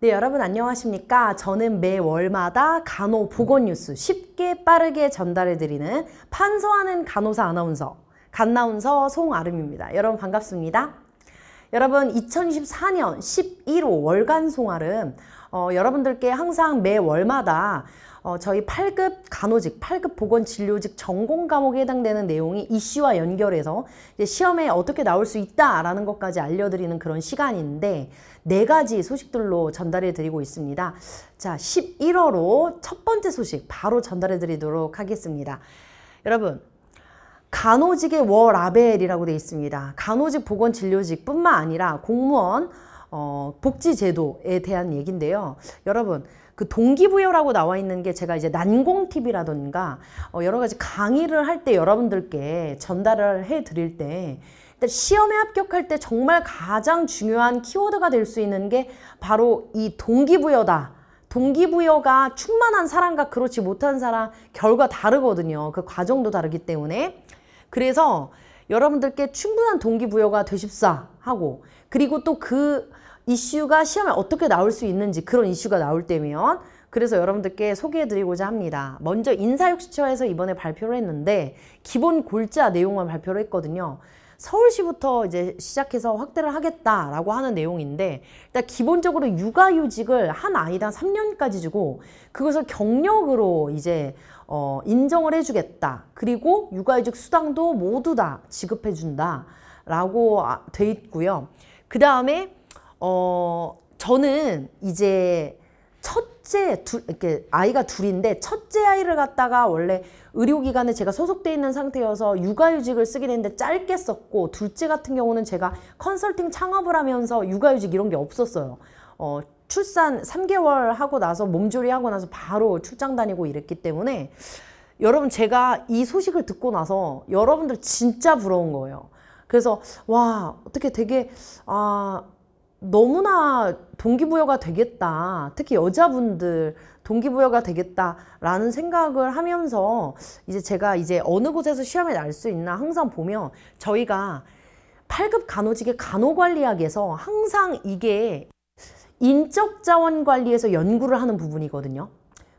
네, 여러분 안녕하십니까? 저는 매월마다 간호 보건 뉴스 쉽게 빠르게 전달해 드리는 판소하는 간호사 아나운서 간나운서 송아름입니다. 여러분 반갑습니다. 여러분 2024년 11호 월간 송아름 어, 여러분들께 항상 매월마다 어, 저희 8급 간호직, 8급 보건진료직 전공 과목에 해당되는 내용이 이슈와 연결해서 이제 시험에 어떻게 나올 수 있다라는 것까지 알려드리는 그런 시간인데 네 가지 소식들로 전달해 드리고 있습니다. 자, 11월호 첫 번째 소식 바로 전달해 드리도록 하겠습니다. 여러분, 간호직의 워라벨이라고 되어 있습니다. 간호직 보건진료직 뿐만 아니라 공무원 어, 복지제도에 대한 얘기인데요. 여러분 그 동기부여라고 나와 있는 게 제가 이제 난공 팁이라든가 어 여러 가지 강의를 할 때 여러분들께 전달을 해 드릴 때 일단 시험에 합격할 때 정말 가장 중요한 키워드가 될 수 있는 게 바로 이 동기부여다. 동기부여가 충만한 사람과 그렇지 못한 사람 결과 다르거든요. 그 과정도 다르기 때문에. 그래서 여러분들께 충분한 동기부여가 되십사 하고 그리고 또그 이슈가 시험에 어떻게 나올 수 있는지 그런 이슈가 나올 때면 그래서 여러분들께 소개해드리고자 합니다. 먼저 인사혁신처에서 이번에 발표를 했는데 기본 골자 내용을 발표를 했거든요. 서울시부터 이제 시작해서 확대를 하겠다라고 하는 내용인데 일단 기본적으로 육아휴직을 한 아이당 3년까지 주고 그것을 경력으로 이제 어 인정을 해주겠다. 그리고 육아휴직 수당도 모두 다 지급해준다 라고 아, 돼 있고요. 그 다음에 어, 저는 이제 첫째 둘 이렇게 아이가 둘인데 첫째 아이를 갖다가 원래 의료기관에 제가 소속돼 있는 상태여서 육아휴직을 쓰긴 했는데 짧게 썼고 둘째 같은 경우는 제가 컨설팅 창업을 하면서 육아휴직 이런 게 없었어요. 어, 출산 3개월 하고 나서 몸조리하고 나서 바로 출장 다니고 이랬기 때문에 여러분 제가 이 소식을 듣고 나서 여러분들 진짜 부러운 거예요. 그래서 와 어떻게 되게 아 너무나 동기부여가 되겠다. 특히 여자분들 동기부여가 되겠다라는 생각을 하면서 이제 제가 이제 어느 곳에서 시험을 날 수 있나 항상 보면 저희가 8급 간호직의 간호관리학에서 항상 이게 인적자원관리에서 연구를 하는 부분이거든요.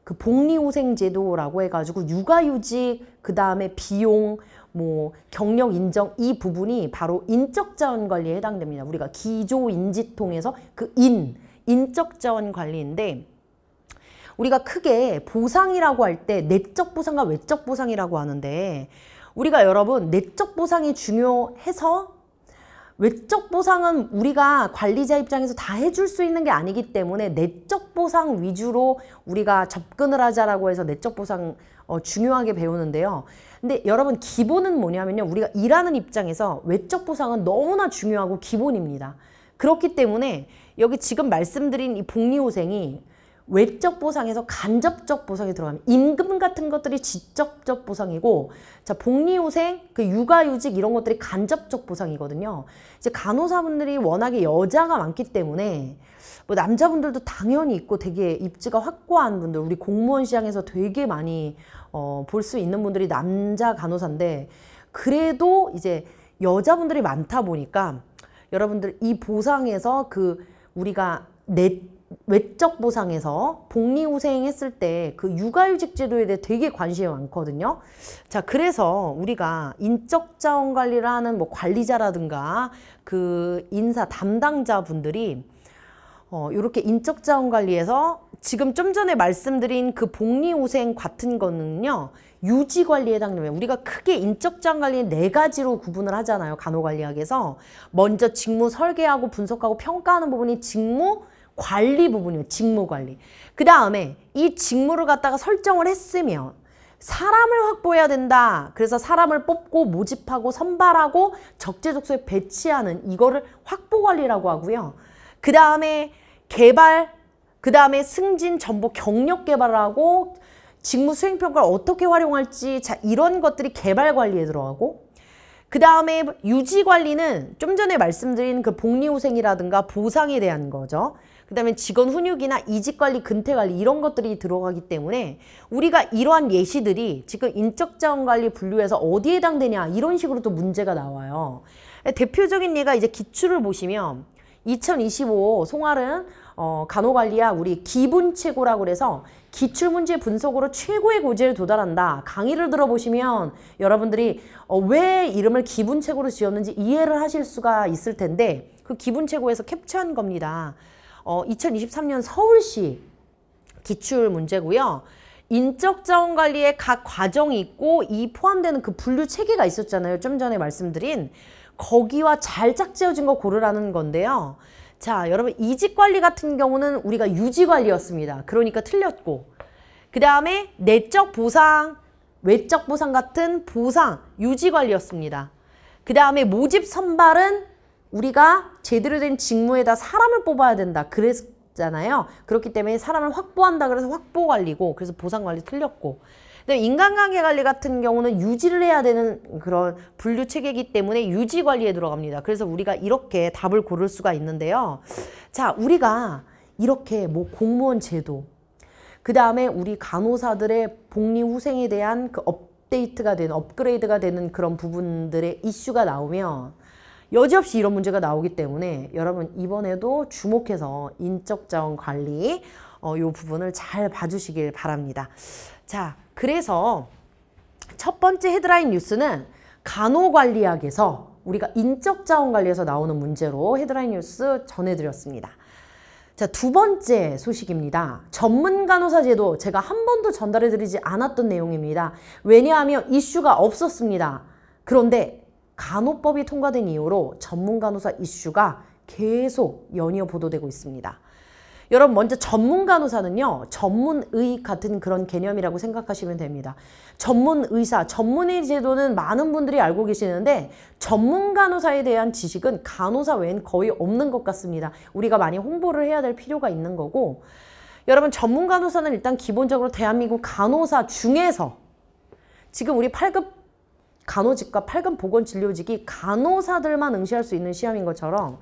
그 복리후생제도라고 해가지고 육아휴직, 그 다음에 비용, 뭐 경력 인정 이 부분이 바로 인적 자원 관리에 해당됩니다. 우리가 기조 인지통에서 그 인, 인적 자원 관리인데 우리가 크게 보상이라고 할 때 내적 보상과 외적 보상이라고 하는데 우리가 여러분 내적 보상이 중요해서 외적 보상은 우리가 관리자 입장에서 다 해줄 수 있는 게 아니기 때문에 내적 보상 위주로 우리가 접근을 하자라고 해서 내적 보상 어, 중요하게 배우는데요. 근데 여러분 기본은 뭐냐면요. 우리가 일하는 입장에서 외적 보상은 너무나 중요하고 기본입니다. 그렇기 때문에 여기 지금 말씀드린 이 복리후생이 외적 보상에서 간접적 보상이 들어가면 임금 같은 것들이 직접적 보상이고 자 복리후생 그 육아휴직 이런 것들이 간접적 보상이거든요 이제 간호사분들이 워낙에 여자가 많기 때문에 뭐 남자분들도 당연히 있고 되게 입지가 확고한 분들 우리 공무원 시장에서 되게 많이 어, 볼 수 있는 분들이 남자 간호사인데 그래도 이제 여자분들이 많다 보니까 여러분들 이 보상에서 그 우리가 내 외적 보상에서 복리후생했을 때 그 육아휴직 제도에 대해 되게 관심이 많거든요. 자, 그래서 우리가 인적 자원 관리를 하는 뭐 관리자라든가 그 인사 담당자분들이 어, 요렇게 인적 자원 관리에서 지금 좀 전에 말씀드린 그 복리후생 같은 거는요. 유지 관리에 해당되면 우리가 크게 인적 자원 관리 네 가지로 구분을 하잖아요. 간호관리학에서 먼저 직무 설계하고 분석하고 평가하는 부분이 직무 관리 부분이에요. 직무 관리. 그 다음에 이 직무를 갖다가 설정을 했으면 사람을 확보해야 된다. 그래서 사람을 뽑고 모집하고 선발하고 적재적소에 배치하는 이거를 확보 관리라고 하고요. 그 다음에 개발, 그 다음에 승진, 전보, 경력 개발하고 직무 수행평가를 어떻게 활용할지 자 이런 것들이 개발 관리에 들어가고 그 다음에 유지 관리는 좀 전에 말씀드린 그 복리후생이라든가 보상에 대한 거죠. 그 다음에 직원 훈육이나 이직관리, 근태관리 이런 것들이 들어가기 때문에 우리가 이러한 예시들이 지금 인적자원관리 분류에서 어디에 해당되냐 이런 식으로 또 문제가 나와요. 대표적인 예가 이제 기출을 보시면 2025송알른 어, 간호관리학 우리 기분 최고라고 그래서 기출문제 분석으로 최고의 고지를 도달한다. 강의를 들어보시면 여러분들이 어, 왜 이름을 기분 최고로 지었는지 이해를 하실 수가 있을 텐데 그 기분 최고에서 캡처한 겁니다. 어, 2023년 서울시 기출 문제고요. 인적 자원 관리의 각 과정이 있고 이 포함되는 그 분류 체계가 있었잖아요. 좀 전에 말씀드린 거기와 잘 짝지어진 거 고르라는 건데요. 자, 여러분 이직 관리 같은 경우는 우리가 유지 관리였습니다. 그러니까 틀렸고 그 다음에 내적 보상, 외적 보상 같은 보상, 유지 관리였습니다. 그 다음에 모집 선발은 우리가 제대로 된 직무에다 사람을 뽑아야 된다. 그랬잖아요. 그렇기 때문에 사람을 확보한다. 그래서 확보 관리고 그래서 보상 관리 틀렸고. 근데 인간관계 관리 같은 경우는 유지를 해야 되는 그런 분류 체계이기 때문에 유지 관리에 들어갑니다. 그래서 우리가 이렇게 답을 고를 수가 있는데요. 자, 우리가 이렇게 뭐 공무원 제도, 그 다음에 우리 간호사들의 복리 후생에 대한 그 업데이트가 되는 업그레이드가 되는 그런 부분들의 이슈가 나오면 여지없이 이런 문제가 나오기 때문에 여러분 이번에도 주목해서 인적 자원 관리 어, 요 부분을 잘 봐주시길 바랍니다. 자, 그래서 첫 번째 헤드라인 뉴스는 간호관리학에서 우리가 인적 자원 관리에서 나오는 문제로 헤드라인 뉴스 전해드렸습니다. 자, 두 번째 소식입니다. 전문 간호사 제도 제가 한 번도 전달해 드리지 않았던 내용입니다. 왜냐하면 이슈가 없었습니다. 그런데 간호법이 통과된 이후로 전문 간호사 이슈가 계속 연이어 보도되고 있습니다. 여러분 먼저 전문 간호사는요. 전문의 같은 그런 개념이라고 생각하시면 됩니다. 전문 의사, 전문의 제도는 많은 분들이 알고 계시는데 전문 간호사에 대한 지식은 간호사 외엔 거의 없는 것 같습니다. 우리가 많이 홍보를 해야 될 필요가 있는 거고 여러분 전문 간호사는 일단 기본적으로 대한민국 간호사 중에서 지금 우리 8급 간호직과 8급 보건진료직이 간호사들만 응시할 수 있는 시험인 것처럼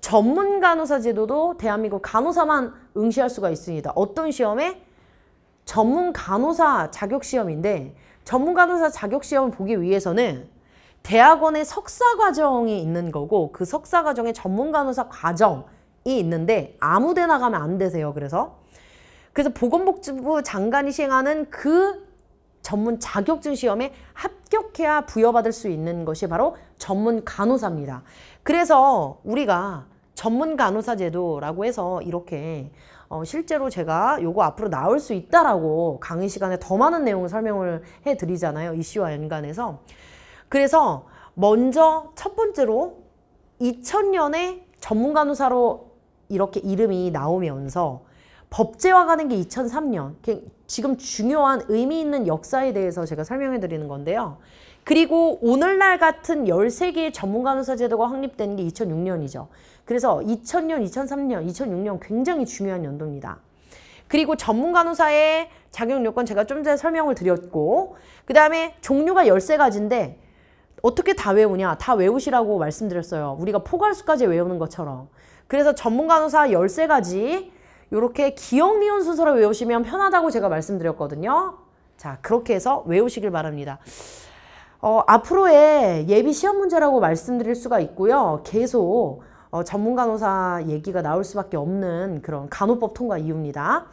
전문 간호사 제도도 대한민국 간호사만 응시할 수가 있습니다. 어떤 시험에? 전문 간호사 자격시험인데 전문 간호사 자격시험을 보기 위해서는 대학원의 석사과정이 있는 거고 그 석사과정에 전문 간호사 과정이 있는데 아무데나 가면 안 되세요. 그래서 그래서 보건복지부 장관이 시행하는 그 전문 자격증 시험에 합격해야 부여받을 수 있는 것이 바로 전문 간호사입니다. 그래서 우리가 전문 간호사 제도라고 해서 이렇게 어 실제로 제가 요거 앞으로 나올 수 있다라고 강의 시간에 더 많은 내용을 설명을 해 드리잖아요. 이슈와 연관해서. 그래서 먼저 첫 번째로 2000년에 전문 간호사로 이렇게 이름이 나오면서 법제화가된 게 2003년 지금 중요한 의미 있는 역사에 대해서 제가 설명해 드리는 건데요. 그리고 오늘날 같은 13개의 전문간호사 제도가 확립된 게 2006년이죠. 그래서 2000년, 2003년, 2006년 굉장히 중요한 연도입니다. 그리고 전문간호사의 자격 요건 제가 좀 전에 설명을 드렸고 그 다음에 종류가 13가지인데 어떻게 다 외우냐? 다 외우시라고 말씀드렸어요. 우리가 포괄수까지 외우는 것처럼. 그래서 전문간호사 13가지 이렇게 기억 니은 순서를 외우시면 편하다고 제가 말씀드렸거든요. 자 그렇게 해서 외우시길 바랍니다. 어, 앞으로의 예비 시험 문제라고 말씀드릴 수가 있고요. 계속 어, 전문 간호사 얘기가 나올 수밖에 없는 그런 간호법 통과 이유입니다.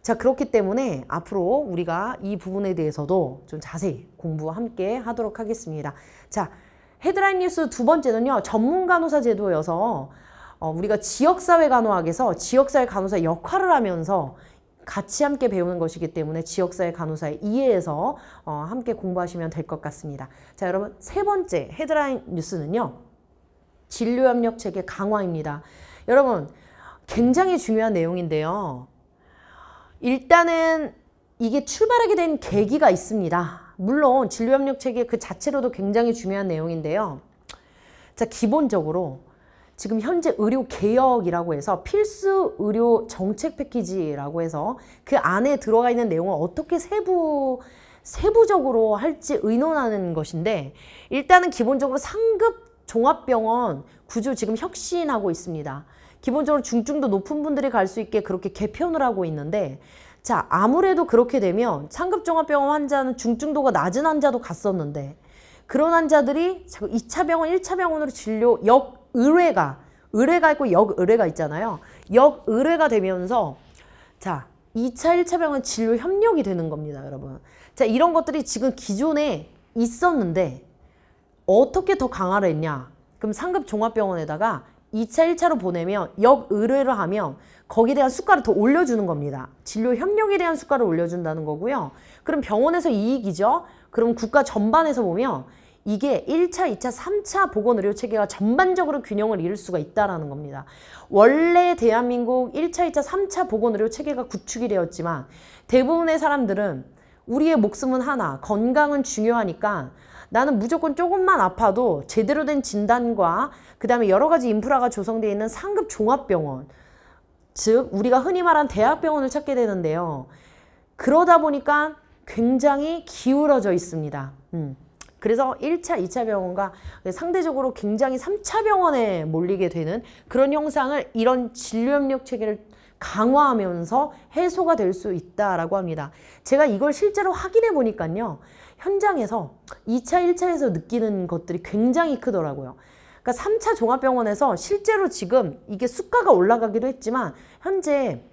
자 그렇기 때문에 앞으로 우리가 이 부분에 대해서도 좀 자세히 공부 함께 하도록 하겠습니다. 자 헤드라인 뉴스 두 번째는요. 전문 간호사 제도여서 어, 우리가 지역사회 간호학에서 지역사회 간호사 역할을 하면서 같이 함께 배우는 것이기 때문에 지역사회 간호사의 이해에서 어, 함께 공부하시면 될 것 같습니다. 자 여러분 세 번째 헤드라인 뉴스는요. 진료협력 체계 강화입니다. 여러분 굉장히 중요한 내용인데요. 일단은 이게 출발하게 된 계기가 있습니다. 물론 진료협력 체계 그 자체로도 굉장히 중요한 내용인데요. 자 기본적으로 지금 현재 의료 개혁이라고 해서 필수 의료 정책 패키지라고 해서 그 안에 들어가 있는 내용을 어떻게 세부 세부적으로 할지 의논하는 것인데 일단은 기본적으로 상급 종합병원 구조 지금 혁신하고 있습니다. 기본적으로 중증도 높은 분들이 갈 수 있게 그렇게 개편을 하고 있는데 자 아무래도 그렇게 되면 상급 종합병원 환자는 중증도가 낮은 환자도 갔었는데 그런 환자들이 자꾸 2차 병원, 1차 병원으로 진료 역 의뢰가 의뢰가 있고 역의뢰가 있잖아요. 역의뢰가 되면서 자 2차 1차 병은 진료 협력이 되는 겁니다 여러분. 자 이런 것들이 지금 기존에 있었는데 어떻게 더 강화를 했냐. 그럼 상급 종합병원에다가 2차 1차로 보내면 역의뢰를 하면 거기에 대한 수가를 더 올려주는 겁니다. 진료 협력에 대한 수가를 올려준다는 거고요. 그럼 병원에서 이익이죠. 그럼 국가 전반에서 보면 이게 1차, 2차, 3차 보건의료 체계가 전반적으로 균형을 잃을 수가 있다는 겁니다. 원래 대한민국 1차, 2차, 3차 보건의료 체계가 구축이 되었지만 대부분의 사람들은 우리의 목숨은 하나, 건강은 중요하니까 나는 무조건 조금만 아파도 제대로 된 진단과 그 다음에 여러 가지 인프라가 조성되어 있는 상급 종합병원 즉 우리가 흔히 말한 대학병원을 찾게 되는데요. 그러다 보니까 굉장히 기울어져 있습니다. 음. 그래서 1차, 2차 병원과 상대적으로 굉장히 3차 병원에 몰리게 되는 그런 형상을 이런 진료협력 체계를 강화하면서 해소가 될 수 있다라고 합니다. 제가 이걸 실제로 확인해 보니까요. 현장에서 2차, 1차에서 느끼는 것들이 굉장히 크더라고요. 그러니까 3차 종합병원에서 실제로 지금 이게 수가가 올라가기도 했지만 현재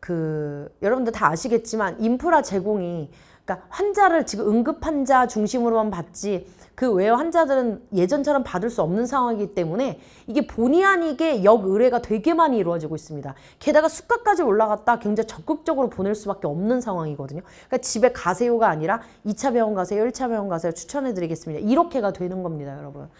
그 여러분들 다 아시겠지만 인프라 제공이 그러니까 환자를 지금 응급 환자 중심으로만 받지 그 외 환자들은 예전처럼 받을 수 없는 상황이기 때문에 이게 본의 아니게 역의뢰가 되게 많이 이루어지고 있습니다. 게다가 수가까지 올라갔다 굉장히 적극적으로 보낼 수밖에 없는 상황이거든요. 그러니까 집에 가세요가 아니라 2차 병원 가세요, 1차 병원 가세요 추천해드리겠습니다. 이렇게가 되는 겁니다, 여러분.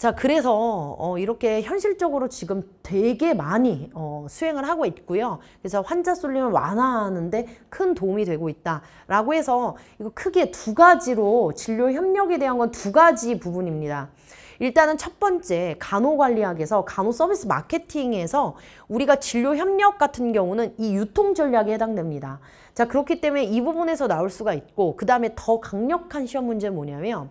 자 그래서 어, 이렇게 현실적으로 지금 되게 많이 어, 수행을 하고 있고요. 그래서 환자 쏠림을 완화하는데 큰 도움이 되고 있다라고 해서 이거 크게 두 가지로 진료 협력에 대한 건 두 가지 부분입니다. 일단은 첫 번째 간호관리학에서 간호서비스 마케팅에서 우리가 진료 협력 같은 경우는 이 유통 전략에 해당됩니다. 자 그렇기 때문에 이 부분에서 나올 수가 있고 그 다음에 더 강력한 시험 문제는 뭐냐면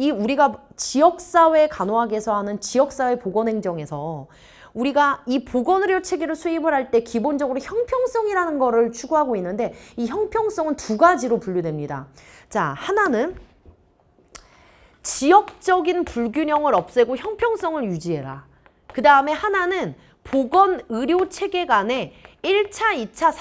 이 우리가 지역사회 간호학에서 하는 지역사회 보건행정에서 우리가 이 보건의료 체계를 수입을 할 때 기본적으로 형평성이라는 거를 추구하고 있는데 이 형평성은 두 가지로 분류됩니다. 자, 하나는 지역적인 불균형을 없애고 형평성을 유지해라. 그 다음에 하나는 보건의료 체계 간의 1차, 2차,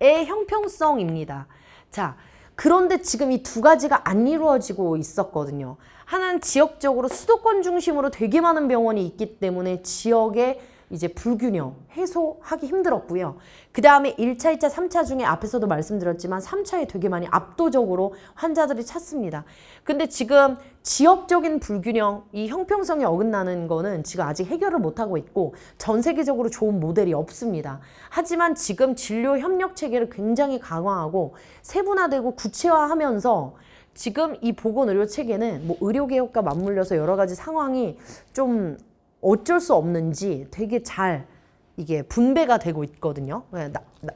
3차의 형평성입니다. 자, 그런데 지금 이 두 가지가 안 이루어지고 있었거든요. 하나는 지역적으로 수도권 중심으로 되게 많은 병원이 있기 때문에 지역에 이제 불균형 해소하기 힘들었고요. 그 다음에 1차, 2차, 3차 중에 앞에서도 말씀드렸지만 3차에 되게 많이 압도적으로 환자들이 찾습니다. 근데 지금 지역적인 불균형, 이 형평성이 어긋나는 거는 지금 아직 해결을 못하고 있고 전 세계적으로 좋은 모델이 없습니다. 하지만 지금 진료 협력 체계를 굉장히 강화하고 세분화되고 구체화하면서 지금 이 보건의료 체계는 뭐 의료개혁과 맞물려서 여러 가지 상황이 좀 어쩔 수 없는지 되게 잘 이게 분배가 되고 있거든요. 네, 나, 나,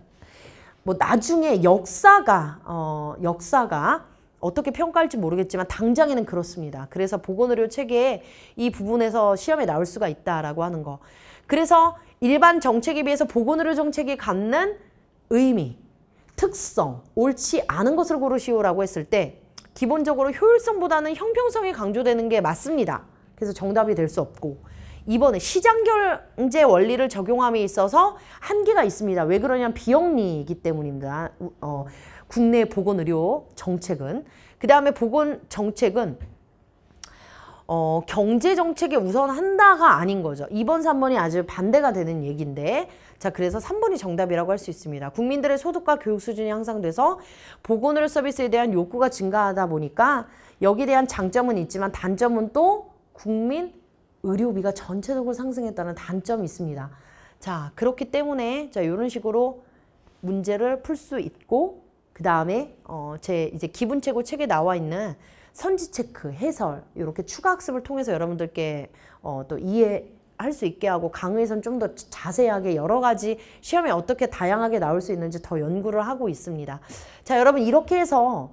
뭐 나중에 역사가 어, 역사가 어떻게 평가할지 모르겠지만 당장에는 그렇습니다. 그래서 보건의료 체계에 이 부분에서 시험에 나올 수가 있다라고 하는 거. 그래서 일반 정책에 비해서 보건의료 정책이 갖는 의미, 특성, 옳지 않은 것을 고르시오라고 했을 때 기본적으로 효율성보다는 형평성이 강조되는 게 맞습니다. 그래서 정답이 될 수 없고 이번에 시장경제 원리를 적용함에 있어서 한계가 있습니다. 왜 그러냐면 비영리이기 때문입니다. 어, 국내 보건의료 정책은 그 다음에 보건 정책은 어, 경제 정책에 우선한다가 아닌 거죠. 2번, 3번이 아주 반대가 되는 얘기인데 자 그래서 3번이 정답이라고 할 수 있습니다. 국민들의 소득과 교육 수준이 향상돼서 보건의료 서비스에 대한 욕구가 증가하다 보니까 여기에 대한 장점은 있지만 단점은 또 국민 의료비가 전체적으로 상승했다는 단점이 있습니다. 자 그렇기 때문에 자 이런 식으로 문제를 풀 수 있고 그 다음에 어, 제 이제 기분 최고 책에 나와 있는 선지 체크, 해설 이렇게 추가 학습을 통해서 여러분들께 어, 또 이해할 수 있게 하고 강의에선 좀더 자세하게 여러 가지 시험에 어떻게 다양하게 나올 수 있는지 더 연구를 하고 있습니다. 자 여러분 이렇게 해서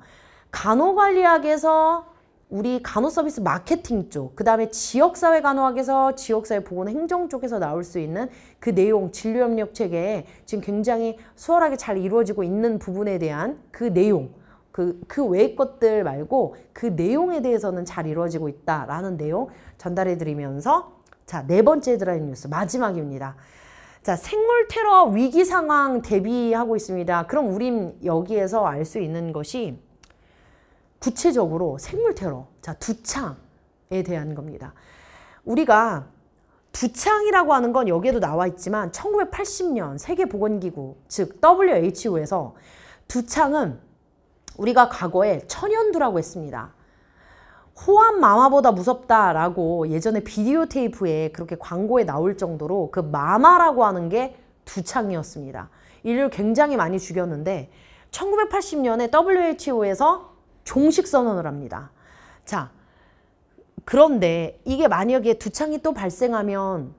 간호관리학에서 우리 간호서비스 마케팅 쪽, 그 다음에 지역사회 간호학에서 지역사회 보건 행정 쪽에서 나올 수 있는 그 내용, 진료협력 체계에 지금 굉장히 수월하게 잘 이루어지고 있는 부분에 대한 그 내용, 그, 그 외의 것들 말고 그 내용에 대해서는 잘 이루어지고 있다라는 내용 전달해 드리면서 자, 네 번째 드라인 뉴스 마지막입니다. 자, 생물 테러 위기 상황 대비하고 있습니다. 그럼 우린 여기에서 알 수 있는 것이 구체적으로 생물 테러, 자 두창에 대한 겁니다. 우리가 두창이라고 하는 건 여기에도 나와 있지만 1980년 세계보건기구 즉 WHO에서 두창은 우리가 과거에 천연두라고 했습니다. 호암 마마보다 무섭다라고 예전에 비디오 테이프에 그렇게 광고에 나올 정도로 그 마마라고 하는 게 두창이었습니다. 인류를 굉장히 많이 죽였는데 1980년에 WHO에서 종식 선언을 합니다. 자, 그런데 이게 만약에 두 창이 또 발생하면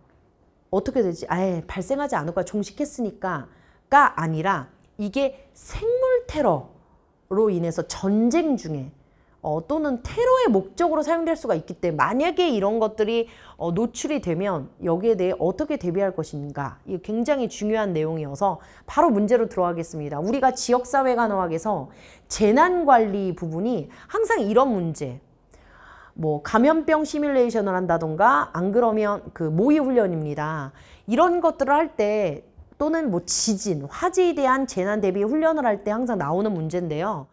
어떻게 되지? 아예 발생하지 않을 거야. 종식했으니까가 아니라 이게 생물 테러로 인해서 전쟁 중에 어, 또는 테러의 목적으로 사용될 수가 있기 때문에 만약에 이런 것들이 어, 노출이 되면 여기에 대해 어떻게 대비할 것인가 이 굉장히 중요한 내용이어서 바로 문제로 들어가겠습니다. 우리가 지역사회간호학에서 재난관리 부분이 항상 이런 문제 뭐 감염병 시뮬레이션을 한다던가 안 그러면 그 모의훈련입니다. 이런 것들을 할 때 또는 뭐 지진, 화재에 대한 재난 대비 훈련을 할 때 항상 나오는 문제인데요.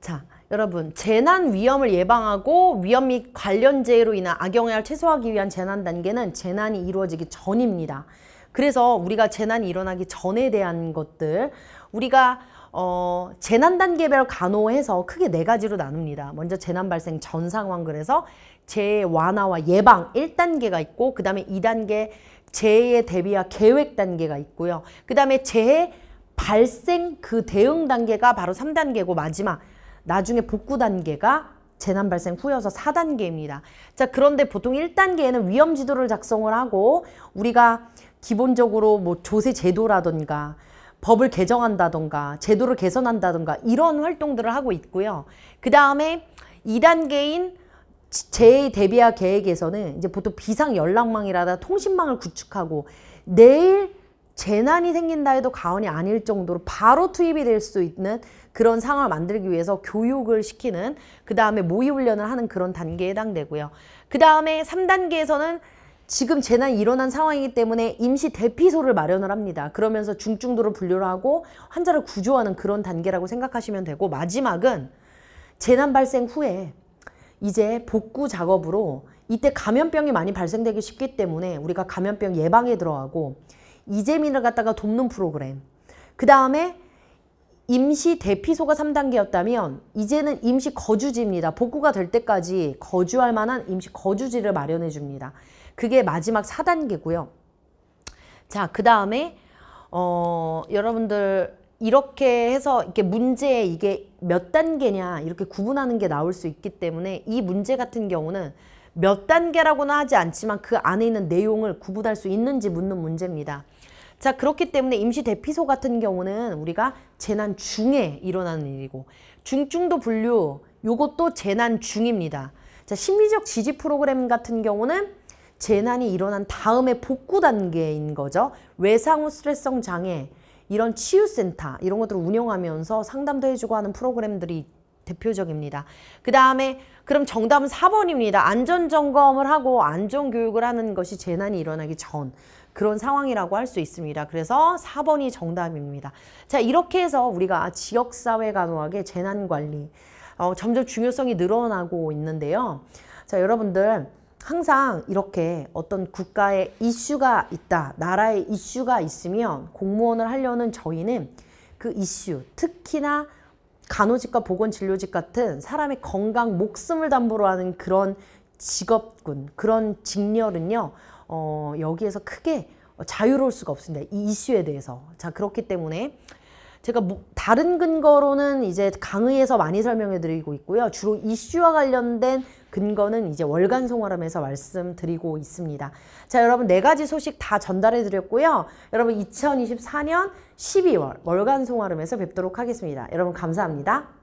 자, 여러분 재난 위험을 예방하고 위험 및 관련재해로 인한 악영향을 최소화하기 위한 재난 단계는 재난이 이루어지기 전입니다. 그래서 우리가 재난이 일어나기 전에 대한 것들 우리가 어, 재난 단계별 간호해서 크게 네 가지로 나눕니다. 먼저 재난 발생 전 상황 그래서 재해 완화와 예방 1단계가 있고 그 다음에 2단계 재해에 대비와 계획 단계가 있고요. 그 다음에 재해 발생 그 대응 단계가 바로 3단계고 마지막 나중에 복구 단계가 재난 발생 후여서 4단계입니다. 자, 그런데 보통 1단계에는 위험 지도를 작성을 하고 우리가 기본적으로 뭐 조세 제도라던가 법을 개정한다던가 제도를 개선한다던가 이런 활동들을 하고 있고요. 그 다음에 2단계인 재대비아 계획에서는 이제 보통 비상 연락망이라다 통신망을 구축하고 내일 재난이 생긴다 해도 가언이 아닐 정도로 바로 투입이 될 수 있는 그런 상황을 만들기 위해서 교육을 시키는 그 다음에 모의훈련을 하는 그런 단계에 해당되고요. 그 다음에 3단계에서는 지금 재난이 일어난 상황이기 때문에 임시 대피소를 마련을 합니다. 그러면서 중증도를 분류를 하고 환자를 구조하는 그런 단계라고 생각하시면 되고 마지막은 재난 발생 후에 이제 복구 작업으로 이때 감염병이 많이 발생되기 쉽기 때문에 우리가 감염병 예방에 들어가고 이재민을 갖다가 돕는 프로그램 그 다음에 임시 대피소가 3단계였다면 이제는 임시 거주지입니다. 복구가 될 때까지 거주할 만한 임시 거주지를 마련해 줍니다. 그게 마지막 4단계고요. 자, 그 다음에 어, 여러분들 이렇게 해서 이렇게 문제 이게 몇 단계냐 이렇게 구분하는 게 나올 수 있기 때문에 이 문제 같은 경우는 몇 단계라고는 하지 않지만 그 안에 있는 내용을 구분할 수 있는지 묻는 문제입니다. 자 그렇기 때문에 임시 대피소 같은 경우는 우리가 재난 중에 일어나는 일이고 중증도 분류 요것도 재난 중입니다. 자 심리적 지지 프로그램 같은 경우는 재난이 일어난 다음에 복구 단계인 거죠. 외상후 스트레스성 장애 이런 치유센터 이런 것들을 운영하면서 상담도 해주고 하는 프로그램들이 대표적입니다. 그 다음에 그럼 정답은 4번입니다. 안전점검을 하고 안전교육을 하는 것이 재난이 일어나기 전 그런 상황이라고 할 수 있습니다. 그래서 4번이 정답입니다. 자 이렇게 해서 우리가 지역사회 간호학의 재난관리 어, 점점 중요성이 늘어나고 있는데요. 자 여러분들 항상 이렇게 어떤 국가의 이슈가 있다, 나라의 이슈가 있으면 공무원을 하려는 저희는 그 이슈, 특히나 간호직과 보건진료직 같은 사람의 건강, 목숨을 담보로 하는 그런 직업군, 그런 직렬은요. 어, 여기에서 크게 자유로울 수가 없습니다. 이 이슈에 대해서. 자 그렇기 때문에 제가 뭐 다른 근거로는 이제 강의에서 많이 설명해 드리고 있고요. 주로 이슈와 관련된 근거는 이제 월간 송화람에서 말씀드리고 있습니다. 자 여러분 네 가지 소식 다 전달해 드렸고요. 여러분 2024년 12월 월간 송화람에서 뵙도록 하겠습니다. 여러분 감사합니다.